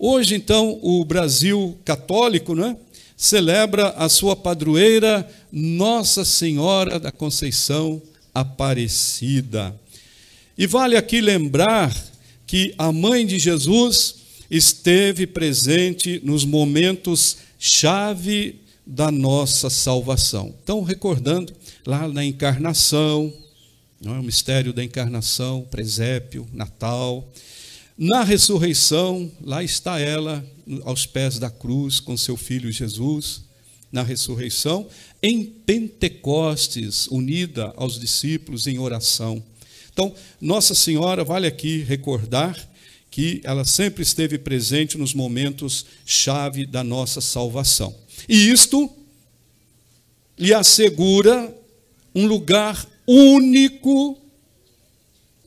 Hoje, então, o Brasil católico né, celebra a sua padroeira Nossa Senhora da Conceição Aparecida. E vale aqui lembrar que a mãe de Jesus esteve presente nos momentos chave da nossa salvação. Então, recordando lá na encarnação, não é o mistério da encarnação, presépio, Natal. Na ressurreição, lá está ela aos pés da cruz com seu filho Jesus, na ressurreição, em Pentecostes, unida aos discípulos em oração. Então, Nossa Senhora, vale aqui recordar que ela sempre esteve presente nos momentos chave da nossa salvação. E isto lhe assegura um lugar único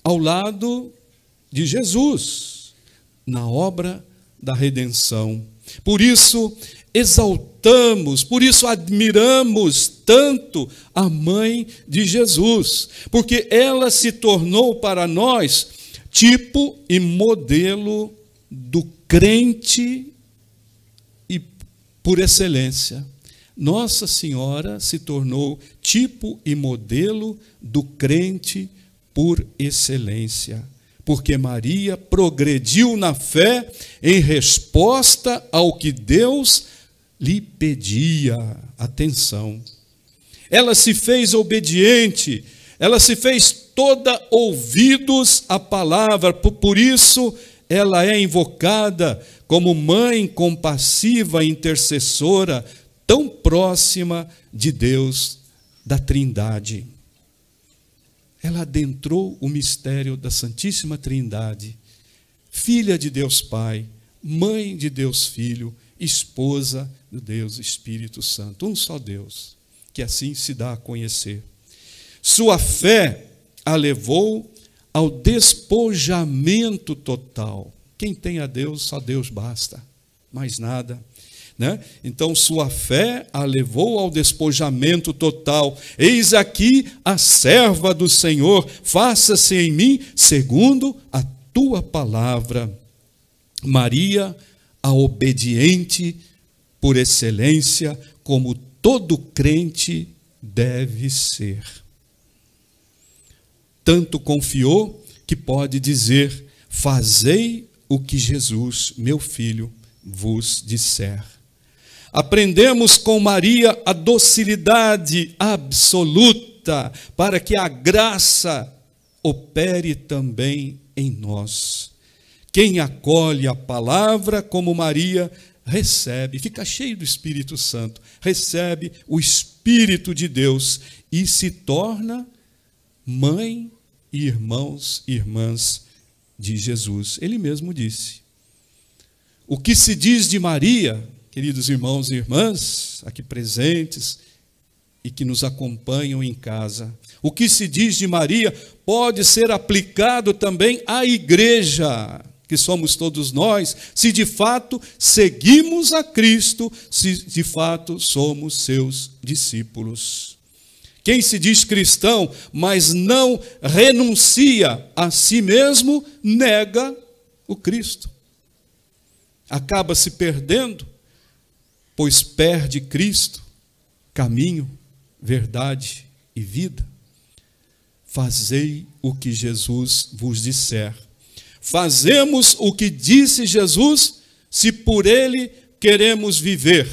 ao lado de Jesus na obra da redenção. Por isso exaltamos, por isso admiramos tanto a mãe de Jesus, porque ela se tornou para nós tipo e modelo do crente e por excelência. Nossa Senhora se tornou tipo e modelo do crente por excelência porque Maria progrediu na fé em resposta ao que Deus lhe pedia. Atenção. Ela se fez obediente, ela se fez toda ouvidos à palavra, por isso ela é invocada como mãe compassiva, intercessora, tão próxima de Deus da Trindade ela adentrou o mistério da Santíssima Trindade, filha de Deus Pai, mãe de Deus Filho, esposa do Deus Espírito Santo, um só Deus, que assim se dá a conhecer. Sua fé a levou ao despojamento total. Quem tem a Deus, só Deus basta, mais nada. Né? Então, sua fé a levou ao despojamento total. Eis aqui a serva do Senhor, faça-se em mim segundo a tua palavra. Maria, a obediente por excelência, como todo crente deve ser. Tanto confiou que pode dizer: Fazei o que Jesus, meu filho, vos disser. Aprendemos com Maria a docilidade absoluta para que a graça opere também em nós. Quem acolhe a palavra como Maria recebe, fica cheio do Espírito Santo, recebe o Espírito de Deus e se torna mãe e irmãos e irmãs de Jesus. Ele mesmo disse: O que se diz de Maria queridos irmãos e irmãs aqui presentes e que nos acompanham em casa. O que se diz de Maria pode ser aplicado também à igreja, que somos todos nós, se de fato seguimos a Cristo, se de fato somos seus discípulos. Quem se diz cristão, mas não renuncia a si mesmo, nega o Cristo. Acaba se perdendo pois perde Cristo, caminho, verdade e vida. Fazei o que Jesus vos disser. Fazemos o que disse Jesus, se por ele queremos viver.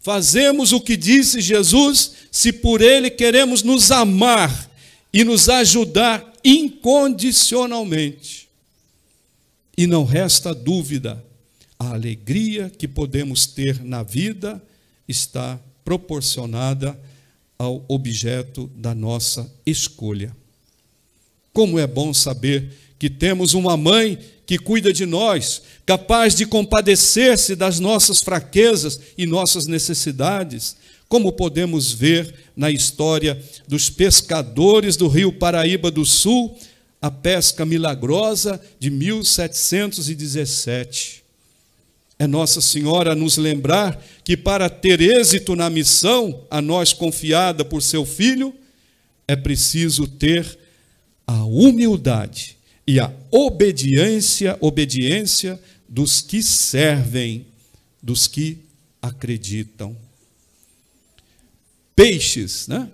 Fazemos o que disse Jesus, se por ele queremos nos amar e nos ajudar incondicionalmente. E não resta dúvida a alegria que podemos ter na vida está proporcionada ao objeto da nossa escolha. Como é bom saber que temos uma mãe que cuida de nós, capaz de compadecer-se das nossas fraquezas e nossas necessidades, como podemos ver na história dos pescadores do Rio Paraíba do Sul, a pesca milagrosa de 1717. É Nossa Senhora nos lembrar que para ter êxito na missão a nós confiada por seu filho, é preciso ter a humildade e a obediência, obediência dos que servem, dos que acreditam. Peixes, né?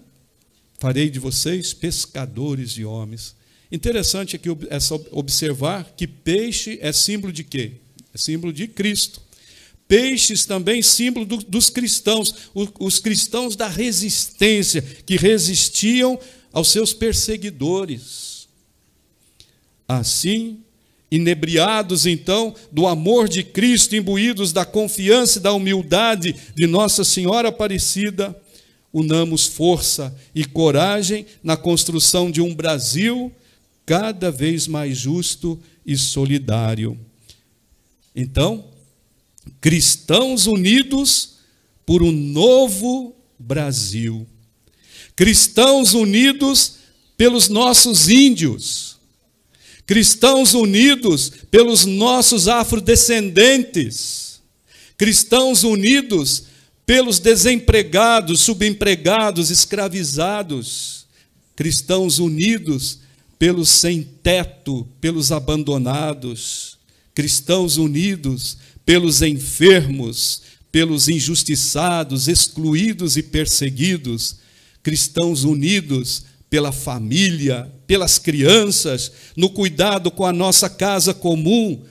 Farei de vocês pescadores de homens. Interessante aqui observar que peixe é símbolo de quê? é símbolo de Cristo. Peixes também, símbolo do, dos cristãos, o, os cristãos da resistência, que resistiam aos seus perseguidores. Assim, inebriados então do amor de Cristo, imbuídos da confiança e da humildade de Nossa Senhora Aparecida, unamos força e coragem na construção de um Brasil cada vez mais justo e solidário. Então, cristãos unidos por um novo Brasil. Cristãos unidos pelos nossos índios. Cristãos unidos pelos nossos afrodescendentes. Cristãos unidos pelos desempregados, subempregados, escravizados. Cristãos unidos pelos sem teto, pelos abandonados cristãos unidos pelos enfermos, pelos injustiçados, excluídos e perseguidos, cristãos unidos pela família, pelas crianças, no cuidado com a nossa casa comum,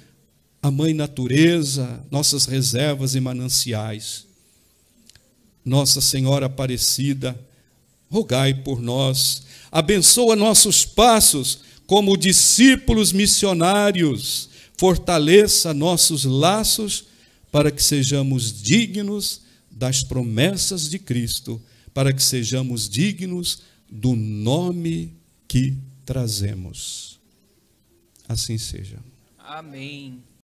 a mãe natureza, nossas reservas e mananciais. Nossa Senhora Aparecida, rogai por nós, abençoa nossos passos como discípulos missionários fortaleça nossos laços para que sejamos dignos das promessas de Cristo, para que sejamos dignos do nome que trazemos. Assim seja. Amém.